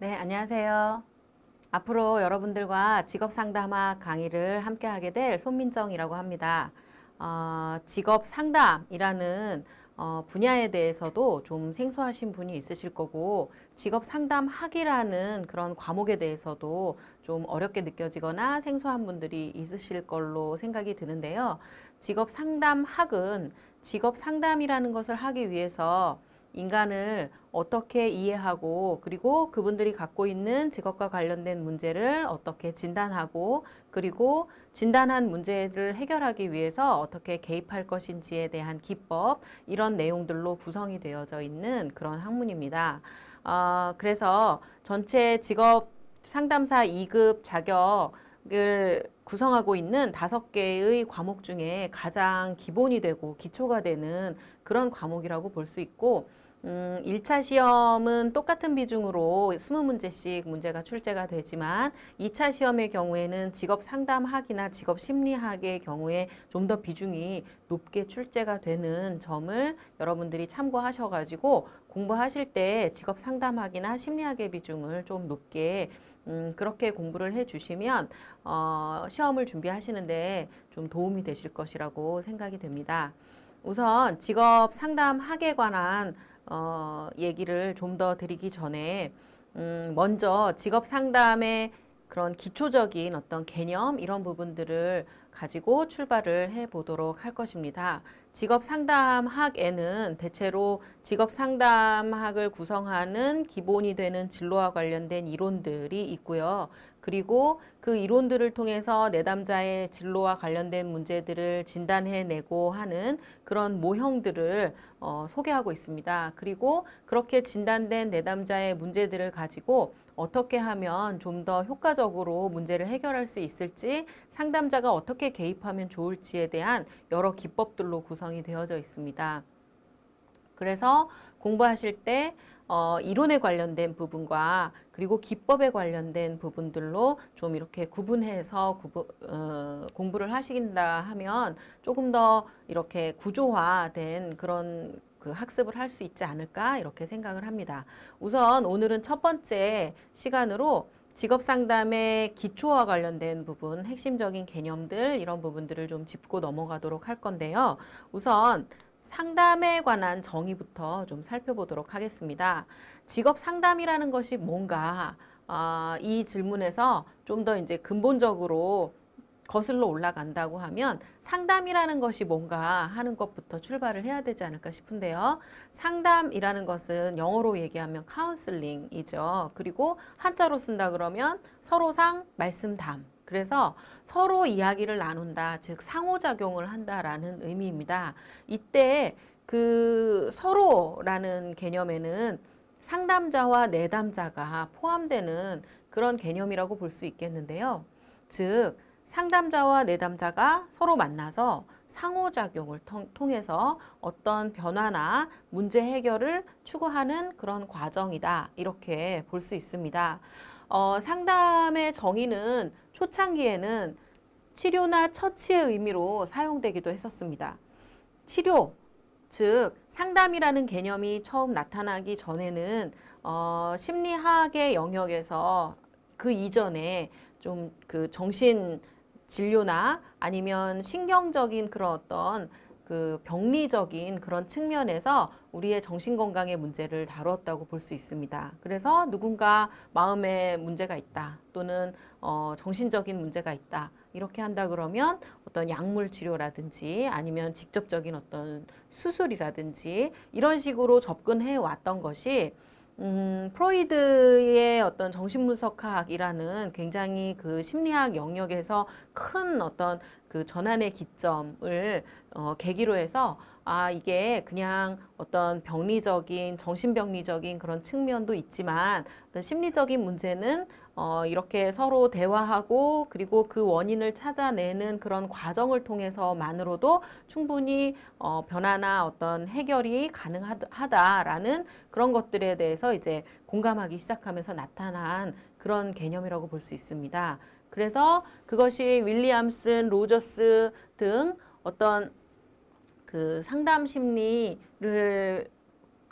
네, 안녕하세요. 앞으로 여러분들과 직업 상담학 강의를 함께 하게 될 손민정이라고 합니다. 어, 직업 상담이라는 어, 분야에 대해서도 좀 생소하신 분이 있으실 거고 직업 상담학이라는 그런 과목에 대해서도 좀 어렵게 느껴지거나 생소한 분들이 있으실 걸로 생각이 드는데요. 직업 상담학은 직업 상담이라는 것을 하기 위해서 인간을 어떻게 이해하고 그리고 그분들이 갖고 있는 직업과 관련된 문제를 어떻게 진단하고 그리고 진단한 문제를 해결하기 위해서 어떻게 개입할 것인지에 대한 기법 이런 내용들로 구성이 되어져 있는 그런 학문입니다. 어, 그래서 전체 직업 상담사 2급 자격을 구성하고 있는 다섯 개의 과목 중에 가장 기본이 되고 기초가 되는 그런 과목이라고 볼 수 있고 음, 1차 시험은 똑같은 비중으로 20문제씩 문제가 출제가 되지만 2차 시험의 경우에는 직업 상담학이나 직업 심리학의 경우에 좀 더 비중이 높게 출제가 되는 점을 여러분들이 참고하셔가지고 공부하실 때 직업 상담학이나 심리학의 비중을 좀 높게 음, 그렇게 공부를 해주시면 어, 시험을 준비하시는데 좀 도움이 되실 것이라고 생각이 됩니다. 우선 직업 상담학에 관한 어, 얘기를 좀 더 드리기 전에 음, 먼저 직업 상담의 그런 기초적인 어떤 개념 이런 부분들을 가지고 출발을 해 보도록 할 것입니다. 직업 상담학에는 대체로 직업 상담학을 구성하는 기본이 되는 진로와 관련된 이론들이 있고요. 그리고 그 이론들을 통해서 내담자의 진로와 관련된 문제들을 진단해내고 하는 그런 모형들을 어, 소개하고 있습니다. 그리고 그렇게 진단된 내담자의 문제들을 가지고 어떻게 하면 좀 더 효과적으로 문제를 해결할 수 있을지 상담자가 어떻게 개입하면 좋을지에 대한 여러 기법들로 구성이 되어져 있습니다. 그래서 공부하실 때 어, 이론에 관련된 부분과 그리고 기법에 관련된 부분들로 좀 이렇게 구분해서 구부, 어, 공부를 하시긴다 하면 조금 더 이렇게 구조화된 그런 그 학습을 할 수 있지 않을까 이렇게 생각을 합니다. 우선 오늘은 첫 번째 시간으로 직업상담의 기초와 관련된 부분, 핵심적인 개념들 이런 부분들을 좀 짚고 넘어가도록 할 건데요. 우선 상담에 관한 정의부터 좀 살펴보도록 하겠습니다. 직업 상담이라는 것이 뭔가 어, 이 질문에서 좀 더 이제 근본적으로 거슬러 올라간다고 하면 상담이라는 것이 뭔가 하는 것부터 출발을 해야 되지 않을까 싶은데요. 상담이라는 것은 영어로 얘기하면 카운슬링이죠. 그리고 한자로 쓴다 그러면 서로상 말씀담 그래서 서로 이야기를 나눈다, 즉 상호작용을 한다라는 의미입니다. 이때 그 서로라는 개념에는 상담자와 내담자가 포함되는 그런 개념이라고 볼 수 있겠는데요. 즉 상담자와 내담자가 서로 만나서 상호작용을 통해서 어떤 변화나 문제 해결을 추구하는 그런 과정이다 이렇게 볼 수 있습니다. 어, 상담의 정의는 초창기에는 치료나 처치의 의미로 사용되기도 했었습니다. 치료, 즉 상담이라는 개념이 처음 나타나기 전에는 어, 심리학의 영역에서 그 이전에 좀 그 정신 진료나 아니면 신경적인 그런 어떤 그 병리적인 그런 측면에서 우리의 정신건강의 문제를 다루었다고 볼 수 있습니다. 그래서 누군가 마음에 문제가 있다 또는 어, 정신적인 문제가 있다 이렇게 한다 그러면 어떤 약물 치료라든지 아니면 직접적인 어떤 수술이라든지 이런 식으로 접근해 왔던 것이 음, 프로이드의 어떤 정신분석학이라는 굉장히 그 심리학 영역에서 큰 어떤 그 전환의 기점을 어, 계기로 해서 아, 이게 그냥 어떤 병리적인, 정신병리적인 그런 측면도 있지만 어떤 심리적인 문제는 어, 이렇게 서로 대화하고 그리고 그 원인을 찾아내는 그런 과정을 통해서만으로도 충분히 어, 변화나 어떤 해결이 가능하다라는 그런 것들에 대해서 이제 공감하기 시작하면서 나타난 그런 개념이라고 볼 수 있습니다. 그래서 그것이 윌리암슨 로저스 등 어떤 그 상담 심리를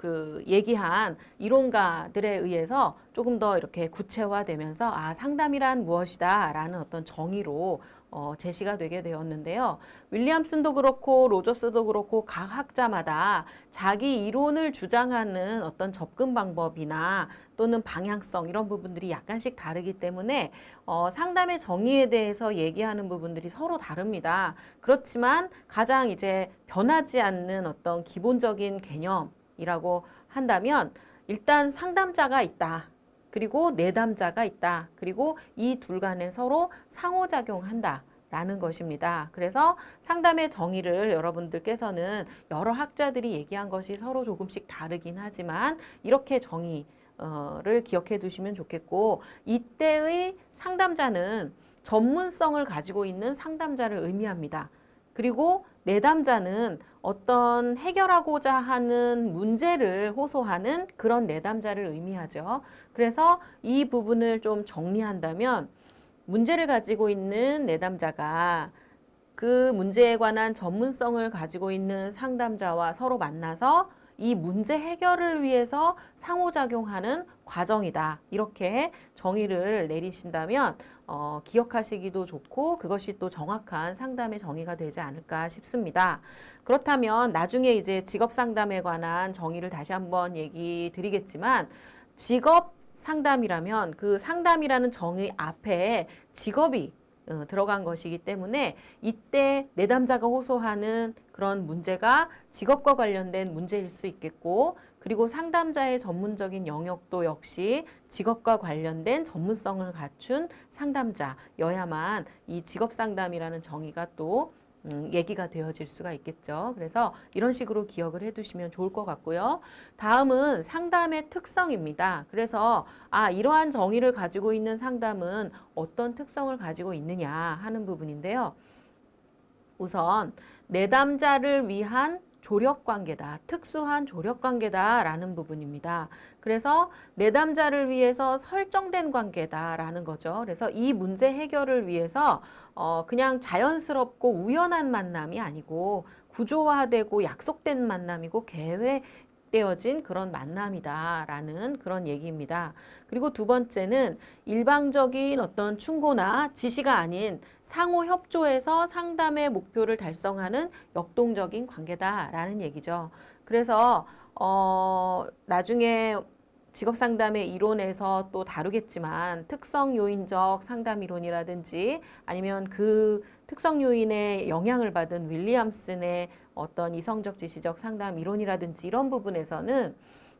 그 얘기한 이론가들에 의해서 조금 더 이렇게 구체화되면서 아 상담이란 무엇이다라는 어떤 정의로 어, 제시가 되게 되었는데요. 윌리엄슨도 그렇고 로저스도 그렇고 각 학자마다 자기 이론을 주장하는 어떤 접근 방법이나 또는 방향성 이런 부분들이 약간씩 다르기 때문에 어, 상담의 정의에 대해서 얘기하는 부분들이 서로 다릅니다. 그렇지만 가장 이제 변하지 않는 어떤 기본적인 개념 이라고 한다면 일단 상담자가 있다. 그리고 내담자가 있다. 그리고 이 둘 간에 서로 상호작용한다. 라는 것입니다. 그래서 상담의 정의를 여러분들께서는 여러 학자들이 얘기한 것이 서로 조금씩 다르긴 하지만 이렇게 정의를 어, 기억해 두시면 좋겠고 이때의 상담자는 전문성을 가지고 있는 상담자를 의미합니다. 그리고 내담자는 어떤 해결하고자 하는 문제를 호소하는 그런 내담자를 의미하죠. 그래서 이 부분을 좀 정리한다면 문제를 가지고 있는 내담자가 그 문제에 관한 전문성을 가지고 있는 상담자와 서로 만나서 이 문제 해결을 위해서 상호작용하는 과정이다. 이렇게 정의를 내리신다면 어, 기억하시기도 좋고 그것이 또 정확한 상담의 정의가 되지 않을까 싶습니다. 그렇다면 나중에 이제 직업 상담에 관한 정의를 다시 한번 얘기 드리겠지만 직업 상담이라면 그 상담이라는 정의 앞에 직업이 어, 들어간 것이기 때문에 이때 내담자가 호소하는 그런 문제가 직업과 관련된 문제일 수 있겠고 그리고 상담자의 전문적인 영역도 역시 직업과 관련된 전문성을 갖춘 상담자여야만 이 직업상담이라는 정의가 또 음, 얘기가 되어질 수가 있겠죠. 그래서 이런 식으로 기억을 해두시면 좋을 것 같고요. 다음은 상담의 특성입니다. 그래서 아 이러한 정의를 가지고 있는 상담은 어떤 특성을 가지고 있느냐 하는 부분인데요. 우선 내담자를 위한 조력 관계다. 특수한 조력 관계다라는 부분입니다. 그래서 내담자를 위해서 설정된 관계다라는 거죠. 그래서 이 문제 해결을 위해서 어 그냥 자연스럽고 우연한 만남이 아니고 구조화되고 약속된 만남이고 계획 계획되어진 그런 만남이다라는 그런 얘기입니다. 그리고 두 번째는 일방적인 어떤 충고나 지시가 아닌 상호 협조에서 상담의 목표를 달성하는 역동적인 관계다라는 얘기죠. 그래서 어 나중에 직업 상담의 이론에서 또 다루겠지만 특성 요인적 상담 이론이라든지 아니면 그 특성 요인에 영향을 받은 윌리엄슨의 어떤 이성적 지시적 상담 이론이라든지 이런 부분에서는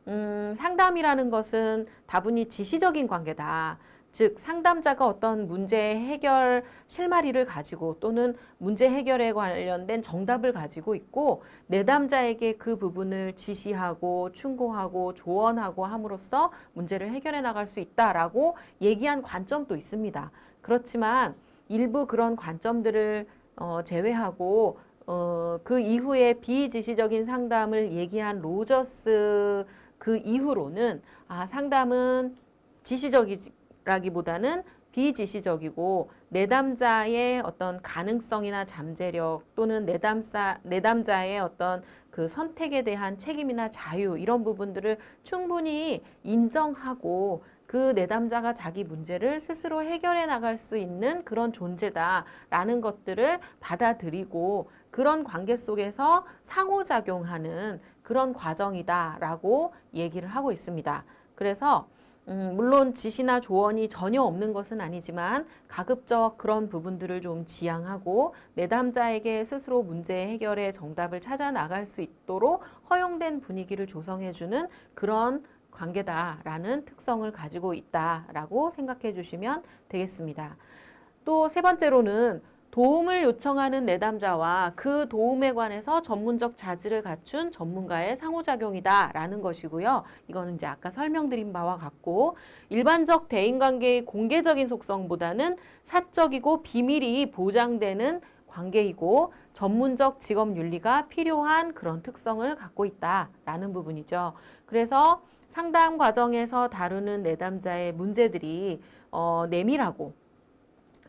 음, 상담이라는 것은 다분히 지시적인 관계다. 즉 상담자가 어떤 문제 해결 실마리를 가지고 또는 문제 해결에 관련된 정답을 가지고 있고 내담자에게 그 부분을 지시하고 충고하고 조언하고 함으로써 문제를 해결해 나갈 수 있다라고 얘기한 관점도 있습니다. 그렇지만 일부 그런 관점들을 어, 제외하고 어, 그 이후에 비지시적인 상담을 얘기한 로저스 그 이후로는 아 상담은 지시적이지 라기보다는 비지시적이고 내담자의 어떤 가능성이나 잠재력 또는 내담사, 내담자의 어떤 그 선택에 대한 책임이나 자유 이런 부분들을 충분히 인정하고 그 내담자가 자기 문제를 스스로 해결해 나갈 수 있는 그런 존재다라는 것들을 받아들이고 그런 관계 속에서 상호작용하는 그런 과정이다라고 얘기를 하고 있습니다. 그래서 음, 물론 지시나 조언이 전혀 없는 것은 아니지만 가급적 그런 부분들을 좀 지양하고 내담자에게 스스로 문제 해결의 정답을 찾아 나갈 수 있도록 허용된 분위기를 조성해주는 그런 관계다라는 특성을 가지고 있다라고 생각해 주시면 되겠습니다. 또 세 번째로는 도움을 요청하는 내담자와 그 도움에 관해서 전문적 자질을 갖춘 전문가의 상호작용이다 라는 것이고요. 이거는 이제 아까 설명드린 바와 같고 일반적 대인관계의 공개적인 속성보다는 사적이고 비밀이 보장되는 관계이고 전문적 직업 윤리가 필요한 그런 특성을 갖고 있다라는 부분이죠. 그래서 상담 과정에서 다루는 내담자의 문제들이 어, 내밀하고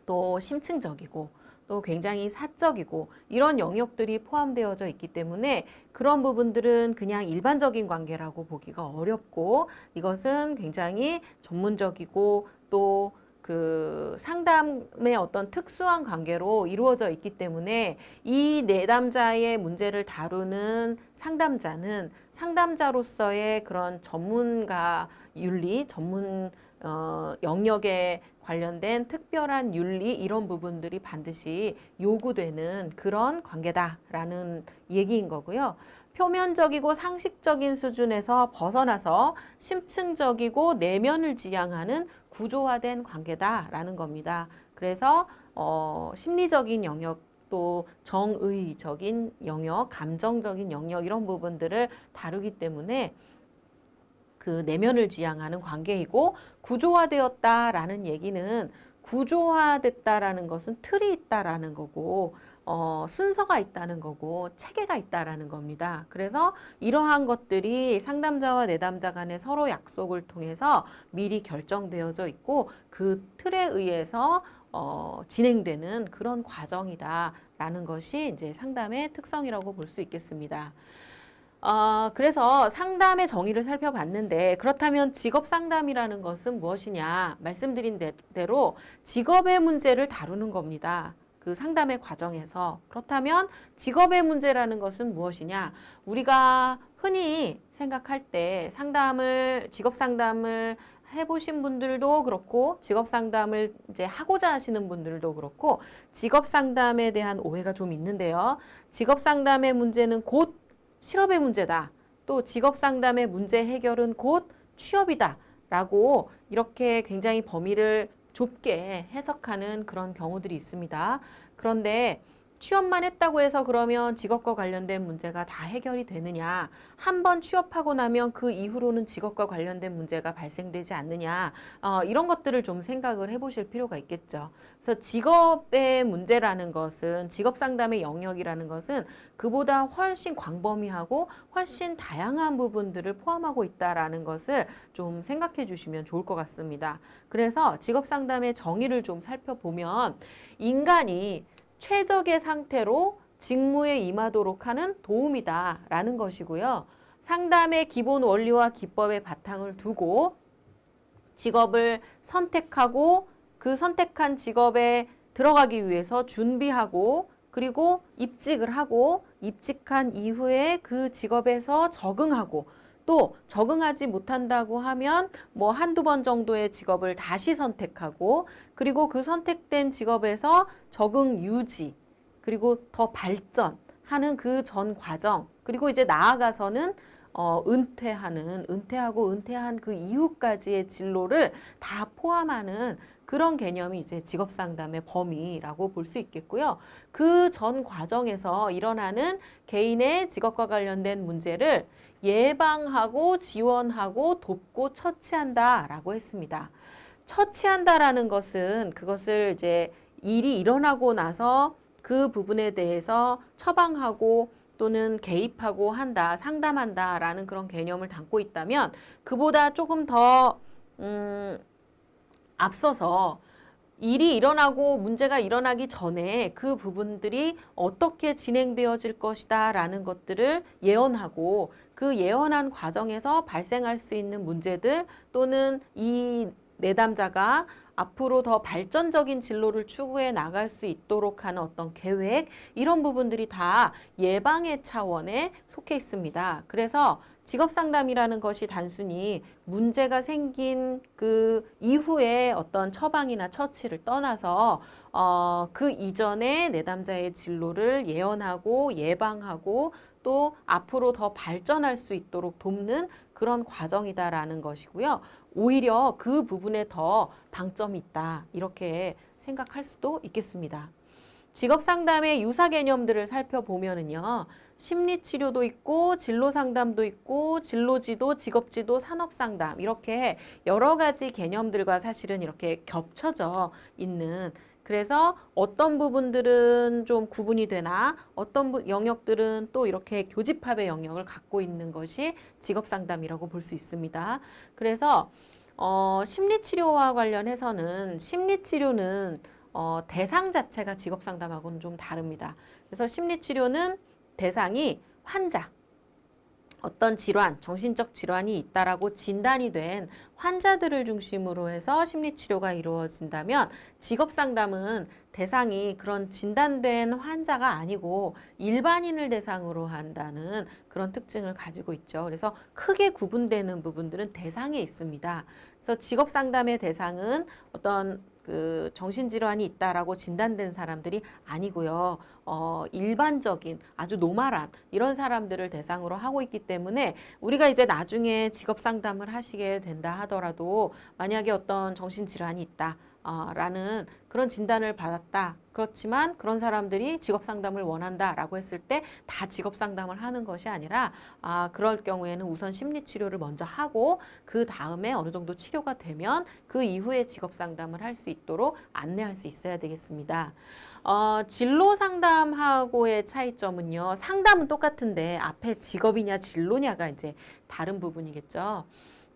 또 심층적이고 또 굉장히 사적이고 이런 영역들이 포함되어져 있기 때문에 그런 부분들은 그냥 일반적인 관계라고 보기가 어렵고 이것은 굉장히 전문적이고 또 그 상담의 어떤 특수한 관계로 이루어져 있기 때문에 이 내담자의 문제를 다루는 상담자는 상담자로서의 그런 전문가 윤리, 전문 어, 영역에 관련된 특별한 윤리 이런 부분들이 반드시 요구되는 그런 관계다라는 얘기인 거고요. 표면적이고 상식적인 수준에서 벗어나서 심층적이고 내면을 지향하는 구조화된 관계다라는 겁니다. 그래서 어, 심리적인 영역 또 정의적인 영역, 감정적인 영역 이런 부분들을 다루기 때문에 그 내면을 지향하는 관계이고 구조화되었다라는 얘기는 구조화됐다라는 것은 틀이 있다라는 거고 어, 순서가 있다는 거고 체계가 있다라는 겁니다. 그래서 이러한 것들이 상담자와 내담자 간의 서로 약속을 통해서 미리 결정되어져 있고 그 틀에 의해서 어, 진행되는 그런 과정이다라는 것이 이제 상담의 특성이라고 볼 수 있겠습니다. 어, 그래서 상담의 정의를 살펴봤는데 그렇다면 직업 상담이라는 것은 무엇이냐 말씀드린 대로 직업의 문제를 다루는 겁니다. 그 상담의 과정에서 그렇다면 직업의 문제라는 것은 무엇이냐 우리가 흔히 생각할 때 상담을 직업 상담을 해보신 분들도 그렇고 직업 상담을 이제 하고자 하시는 분들도 그렇고 직업 상담에 대한 오해가 좀 있는데요. 직업 상담의 문제는 곧 실업의 문제다. 또 직업 상담의 문제 해결은 곧 취업이다. 라고 이렇게 굉장히 범위를 좁게 해석하는 그런 경우들이 있습니다. 그런데 취업만 했다고 해서 그러면 직업과 관련된 문제가 다 해결이 되느냐 한번 취업하고 나면 그 이후로는 직업과 관련된 문제가 발생되지 않느냐 어, 이런 것들을 좀 생각을 해보실 필요가 있겠죠. 그래서 직업의 문제라는 것은 직업 상담의 영역이라는 것은 그보다 훨씬 광범위하고 훨씬 다양한 부분들을 포함하고 있다라는 것을 좀 생각해 주시면 좋을 것 같습니다. 그래서 직업 상담의 정의를 좀 살펴보면 인간이 최적의 상태로 직무에 임하도록 하는 도움이다라는 것이고요. 상담의 기본 원리와 기법의 바탕을 두고 직업을 선택하고 그 선택한 직업에 들어가기 위해서 준비하고 그리고 입직을 하고 입직한 이후에 그 직업에서 적응하고 또 적응하지 못한다고 하면 뭐 한두 번 정도의 직업을 다시 선택하고 그리고 그 선택된 직업에서 적응 유지 그리고 더 발전하는 그 전 과정 그리고 이제 나아가서는 어, 은퇴하는 은퇴하고 은퇴한 그 이후까지의 진로를 다 포함하는 그런 개념이 이제 직업상담의 범위라고 볼 수 있겠고요. 그 전 과정에서 일어나는 개인의 직업과 관련된 문제를 예방하고 지원하고 돕고 처치한다라고 했습니다. 처치한다라는 것은 그것을 이제 일이 일어나고 나서 그 부분에 대해서 처방하고 또는 개입하고 한다, 상담한다라는 그런 개념을 담고 있다면 그보다 조금 더 음, 앞서서 일이 일어나고 문제가 일어나기 전에 그 부분들이 어떻게 진행되어질 것이다 라는 것들을 예언하고 그 예언한 과정에서 발생할 수 있는 문제들 또는 이 내담자가 앞으로 더 발전적인 진로를 추구해 나갈 수 있도록 하는 어떤 계획 이런 부분들이 다 예방의 차원에 속해 있습니다. 그래서 직업상담이라는 것이 단순히 문제가 생긴 그 이후에 어떤 처방이나 처치를 떠나서 어, 그 이전에 내담자의 진로를 예언하고 예방하고 또 앞으로 더 발전할 수 있도록 돕는 그런 과정이다라는 것이고요. 오히려 그 부분에 더 방점이 있다. 이렇게 생각할 수도 있겠습니다. 직업 상담의 유사 개념들을 살펴보면은요. 심리 치료도 있고 진로 상담도 있고 진로지도, 직업지도, 산업 상담 이렇게 여러 가지 개념들과 사실은 이렇게 겹쳐져 있는 그래서 어떤 부분들은 좀 구분이 되나 어떤 영역들은 또 이렇게 교집합의 영역을 갖고 있는 것이 직업상담이라고 볼 수 있습니다. 그래서 어, 심리치료와 관련해서는 심리치료는 어, 대상 자체가 직업상담하고는 좀 다릅니다. 그래서 심리치료는 대상이 환자, 어떤 질환, 정신적 질환이 있다라고 진단이 된 환자들을 중심으로 해서 심리치료가 이루어진다면 직업상담은 대상이 그런 진단된 환자가 아니고 일반인을 대상으로 한다는 그런 특징을 가지고 있죠. 그래서 크게 구분되는 부분들은 대상에 있습니다. 그래서 직업상담의 대상은 어떤 그 정신질환이 있다라고 진단된 사람들이 아니고요. 어, 일반적인 아주 노말한 이런 사람들을 대상으로 하고 있기 때문에 우리가 이제 나중에 직업 상담을 하시게 된다 하더라도 만약에 어떤 정신질환이 있다. 어, 라는 그런 진단을 받았다. 그렇지만 그런 사람들이 직업 상담을 원한다라고 했을 때 다 직업 상담을 하는 것이 아니라 아, 그럴 경우에는 우선 심리 치료를 먼저 하고 그 다음에 어느 정도 치료가 되면 그 이후에 직업 상담을 할 수 있도록 안내할 수 있어야 되겠습니다. 어, 진로 상담하고의 차이점은요. 상담은 똑같은데 앞에 직업이냐 진로냐가 이제 다른 부분이겠죠.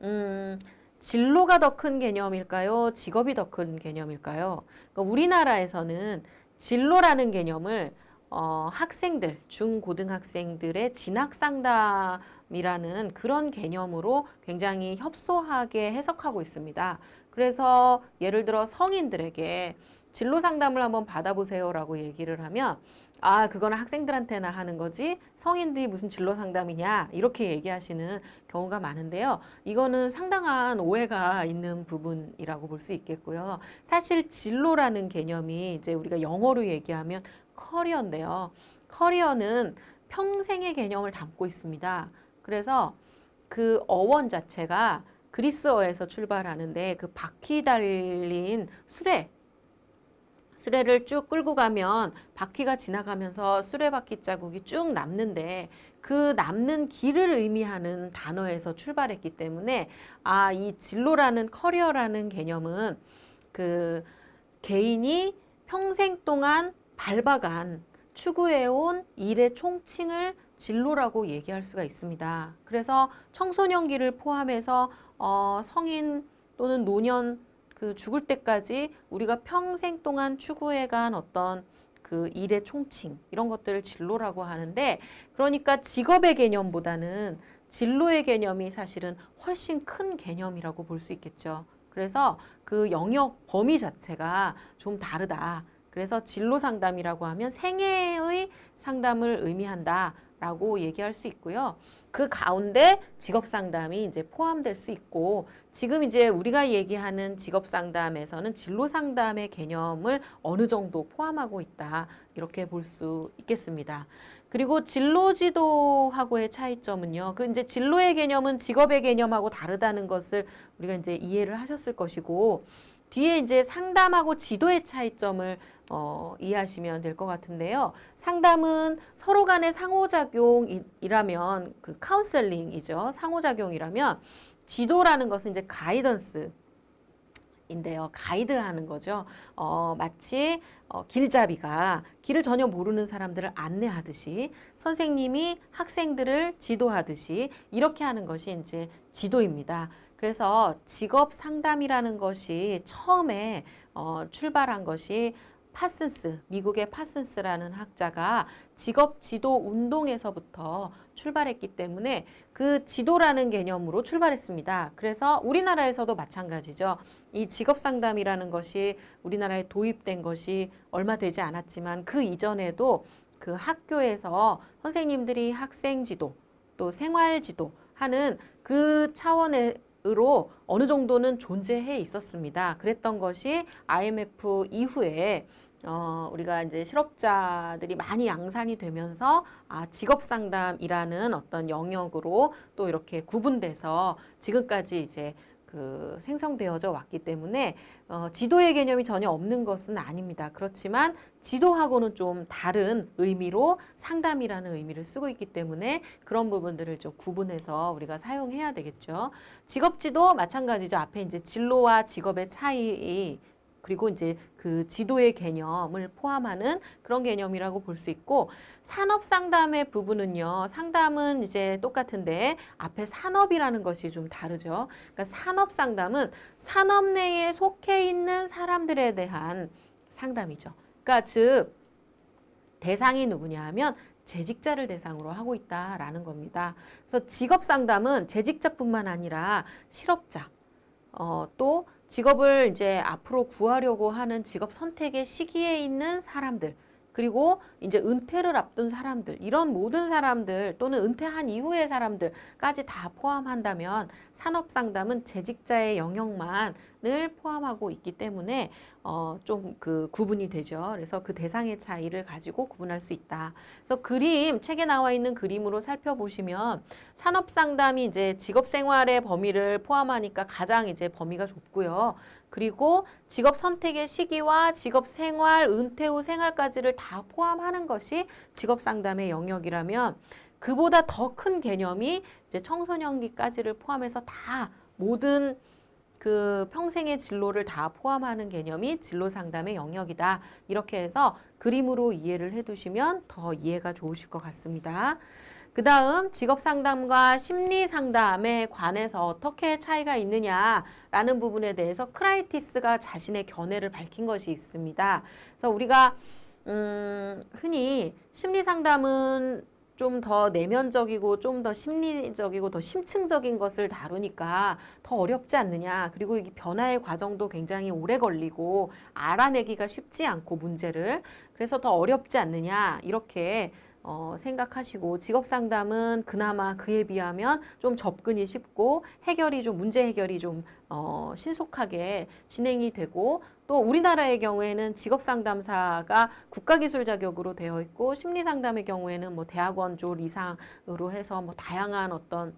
음, 진로가 더 큰 개념일까요? 직업이 더 큰 개념일까요? 그러니까 우리나라에서는 진로라는 개념을 어, 학생들, 중고등학생들의 진학상담이라는 그런 개념으로 굉장히 협소하게 해석하고 있습니다. 그래서 예를 들어 성인들에게 진로 상담을 한번 받아보세요라고 얘기를 하면 아, 그거는 학생들한테나 하는 거지 성인들이 무슨 진로 상담이냐 이렇게 얘기하시는 경우가 많은데요. 이거는 상당한 오해가 있는 부분이라고 볼 수 있겠고요. 사실 진로라는 개념이 이제 우리가 영어로 얘기하면 커리어인데요. 커리어는 평생의 개념을 담고 있습니다. 그래서 그 어원 자체가 그리스어에서 출발하는데 그 바퀴 달린 수레 수레를 쭉 끌고 가면 바퀴가 지나가면서 수레바퀴 자국이 쭉 남는데 그 남는 길을 의미하는 단어에서 출발했기 때문에 아, 이 진로라는 커리어라는 개념은 그 개인이 평생 동안 밟아간 추구해온 일의 총칭을 진로라고 얘기할 수가 있습니다. 그래서 청소년기를 포함해서 어, 성인 또는 노년 그 죽을 때까지 우리가 평생 동안 추구해간 어떤 그 일의 총칭 이런 것들을 진로라고 하는데 그러니까 직업의 개념보다는 진로의 개념이 사실은 훨씬 큰 개념이라고 볼 수 있겠죠. 그래서 그 영역 범위 자체가 좀 다르다. 그래서 진로 상담이라고 하면 생애의 상담을 의미한다라고 얘기할 수 있고요. 그 가운데 직업 상담이 이제 포함될 수 있고 지금 이제 우리가 얘기하는 직업 상담에서는 진로 상담의 개념을 어느 정도 포함하고 있다 이렇게 볼 수 있겠습니다. 그리고 진로 지도하고의 차이점은요. 그 이제 진로의 개념은 직업의 개념하고 다르다는 것을 우리가 이제 이해를 하셨을 것이고 뒤에 이제 상담하고 지도의 차이점을 어, 이해하시면 될 것 같은데요. 상담은 서로 간의 상호작용이라면 그 카운셀링이죠. 상호작용이라면 지도라는 것은 이제 가이던스 인데요. 가이드하는 거죠. 어, 마치 어, 길잡이가 길을 전혀 모르는 사람들을 안내하듯이 선생님이 학생들을 지도하듯이 이렇게 하는 것이 이제 지도입니다. 그래서 직업 상담이라는 것이 처음에 어, 출발한 것이 파슨스, 미국의 파슨스라는 학자가 직업 지도 운동에서부터 출발했기 때문에 그 지도라는 개념으로 출발했습니다. 그래서 우리나라에서도 마찬가지죠. 이 직업 상담이라는 것이 우리나라에 도입된 것이 얼마 되지 않았지만 그 이전에도 그 학교에서 선생님들이 학생 지도 또 생활 지도 하는 그 차원의 으로 어느 정도는 존재해 있었습니다. 그랬던 것이 IMF 이후에 어, 우리가 이제 실업자들이 많이 양산이 되면서 아, 직업상담이라는 어떤 영역으로 또 이렇게 구분돼서 지금까지 이제 그 생성되어져 왔기 때문에 어, 지도의 개념이 전혀 없는 것은 아닙니다. 그렇지만 지도하고는 좀 다른 의미로 상담이라는 의미를 쓰고 있기 때문에 그런 부분들을 좀 구분해서 우리가 사용해야 되겠죠. 직업지도 마찬가지죠. 앞에 이제 진로와 직업의 차이 그리고 이제 그 지도의 개념을 포함하는 그런 개념이라고 볼 수 있고 산업 상담의 부분은요. 상담은 이제 똑같은데 앞에 산업이라는 것이 좀 다르죠. 그러니까 산업 상담은 산업 내에 속해 있는 사람들에 대한 상담이죠. 그러니까 즉 대상이 누구냐 하면 재직자를 대상으로 하고 있다라는 겁니다. 그래서 직업 상담은 재직자뿐만 아니라 실업자, 어, 또 직업을 이제 앞으로 구하려고 하는 직업 선택의 시기에 있는 사람들 그리고 이제 은퇴를 앞둔 사람들 이런 모든 사람들 또는 은퇴한 이후의 사람들까지 다 포함한다면 산업상담은 재직자의 영역만을 포함하고 있기 때문에 어, 좀 그 구분이 되죠. 그래서 그 대상의 차이를 가지고 구분할 수 있다. 그래서 그림, 책에 나와 있는 그림으로 살펴보시면 산업상담이 이제 직업생활의 범위를 포함하니까 가장 이제 범위가 좁고요. 그리고 직업 선택의 시기와 직업 생활, 은퇴 후 생활까지를 다 포함하는 것이 직업 상담의 영역이라면 그보다 더 큰 개념이 이제 청소년기까지를 포함해서 다 모든 그 평생의 진로를 다 포함하는 개념이 진로 상담의 영역이다. 이렇게 해서 그림으로 이해를 해 두시면 더 이해가 좋으실 것 같습니다. 그 다음 직업상담과 심리상담에 관해서 어떻게 차이가 있느냐라는 부분에 대해서 크라이티스가 자신의 견해를 밝힌 것이 있습니다. 그래서 우리가 음, 흔히 심리상담은 좀 더 내면적이고 좀 더 심리적이고 더 심층적인 것을 다루니까 더 어렵지 않느냐. 그리고 이 변화의 과정도 굉장히 오래 걸리고 알아내기가 쉽지 않고 문제를 그래서 더 어렵지 않느냐. 이렇게 어, 생각하시고 직업 상담은 그나마 그에 비하면 좀 접근이 쉽고 해결이 좀 문제 해결이 좀 어, 신속하게 진행이 되고 또 우리나라의 경우에는 직업 상담사가 국가기술 자격으로 되어 있고 심리 상담의 경우에는 뭐 대학원 졸 이상으로 해서 뭐 다양한 어떤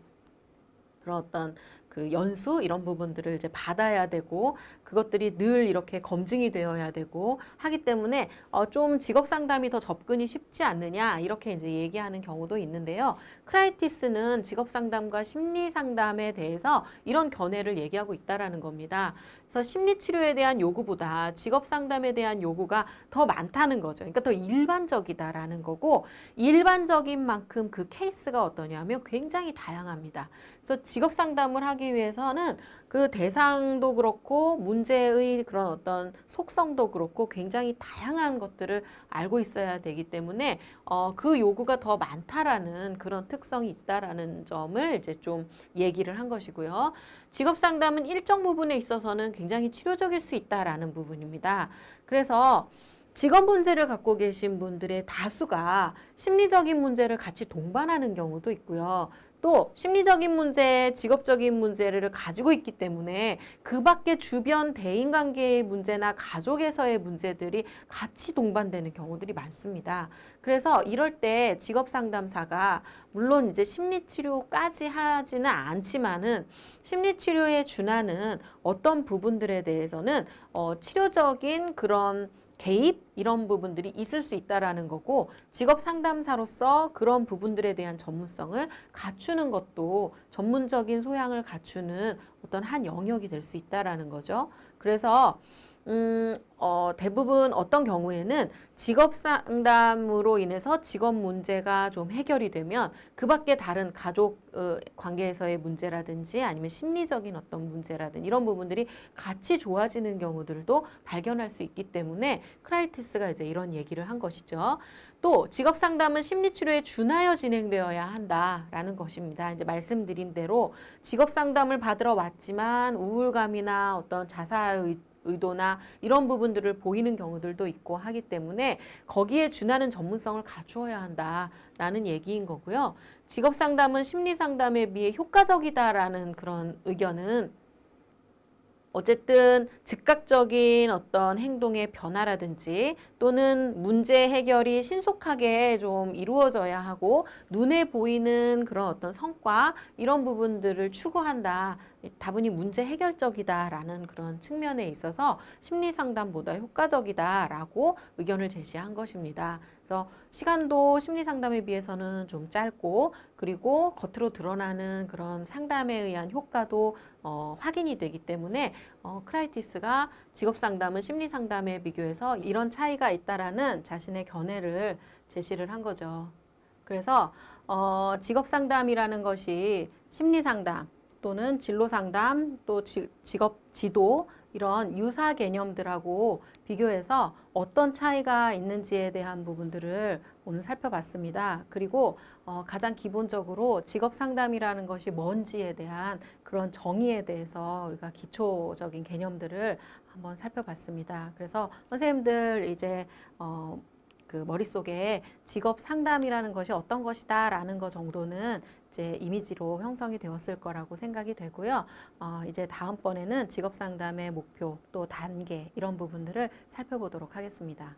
그런 어떤 그 연수 이런 부분들을 이제 받아야 되고 그것들이 늘 이렇게 검증이 되어야 되고 하기 때문에 어좀 직업 상담이 더 접근이 쉽지 않느냐 이렇게 이제 얘기하는 경우도 있는데요. 크라이티스는 직업 상담과 심리 상담에 대해서 이런 견해를 얘기하고 있다라는 겁니다. 그래서 심리치료에 대한 요구보다 직업상담에 대한 요구가 더 많다는 거죠. 그러니까 더 일반적이다라는 거고 일반적인 만큼 그 케이스가 어떠냐면 굉장히 다양합니다. 그래서 직업상담을 하기 위해서는 그 대상도 그렇고 문제의 그런 어떤 속성도 그렇고 굉장히 다양한 것들을 알고 있어야 되기 때문에 어, 그 요구가 더 많다라는 그런 특성이 있다라는 점을 이제 좀 얘기를 한 것이고요. 직업 상담은 일정 부분에 있어서는 굉장히 치료적일 수 있다라는 부분입니다. 그래서 직업 문제를 갖고 계신 분들의 다수가 심리적인 문제를 같이 동반하는 경우도 있고요. 또 심리적인 문제, 직업적인 문제를 가지고 있기 때문에 그 밖에 주변 대인관계의 문제나 가족에서의 문제들이 같이 동반되는 경우들이 많습니다. 그래서 이럴 때 직업 상담사가 물론 이제 심리치료까지 하지는 않지만은 심리치료의 준하는 어떤 부분들에 대해서는 어, 치료적인 그런 개입 이런 부분들이 있을 수 있다라는 거고 직업 상담사로서 그런 부분들에 대한 전문성을 갖추는 것도 전문적인 소양을 갖추는 어떤 한 영역이 될 수 있다라는 거죠. 그래서 음, 어, 대부분 어떤 경우에는 직업 상담으로 인해서 직업 문제가 좀 해결이 되면 그 밖에 다른 가족 관계에서의 문제라든지 아니면 심리적인 어떤 문제라든지 이런 부분들이 같이 좋아지는 경우들도 발견할 수 있기 때문에 크라이티스가 이제 이런 얘기를 한 것이죠. 또 직업 상담은 심리 치료에 준하여 진행되어야 한다라는 것입니다. 이제 말씀드린 대로 직업 상담을 받으러 왔지만 우울감이나 어떤 자살 의도나 이런 부분들을 보이는 경우들도 있고 하기 때문에 거기에 준하는 전문성을 갖추어야 한다라는 얘기인 거고요. 직업 상담은 심리 상담에 비해 효과적이다라는 그런 의견은 어쨌든 즉각적인 어떤 행동의 변화라든지 또는 문제 해결이 신속하게 좀 이루어져야 하고 눈에 보이는 그런 어떤 성과 이런 부분들을 추구한다. 다분히 문제 해결적이다라는 그런 측면에 있어서 심리 상담보다 효과적이다라고 의견을 제시한 것입니다. 그래서 시간도 심리 상담에 비해서는 좀 짧고 그리고 겉으로 드러나는 그런 상담에 의한 효과도 어, 확인이 되기 때문에 어, 크라이티스가 직업 상담은 심리 상담에 비교해서 이런 차이가 있다라는 자신의 견해를 제시를 한 거죠. 그래서 어, 직업 상담이라는 것이 심리 상담 또는 진로 상담 또 직업 지도 이런 유사 개념들하고 비교해서 어떤 차이가 있는지에 대한 부분들을 오늘 살펴봤습니다. 그리고 어, 가장 기본적으로 직업 상담이라는 것이 뭔지에 대한 그런 정의에 대해서 우리가 기초적인 개념들을 한번 살펴봤습니다. 그래서 선생님들 이제 어, 그 머릿속에 직업 상담이라는 것이 어떤 것이다라는 것 정도는 이제 이미지로 형성이 되었을 거라고 생각이 되고요. 어, 이제 다음번에는 직업 상담의 목표 또 단계 이런 부분들을 살펴보도록 하겠습니다.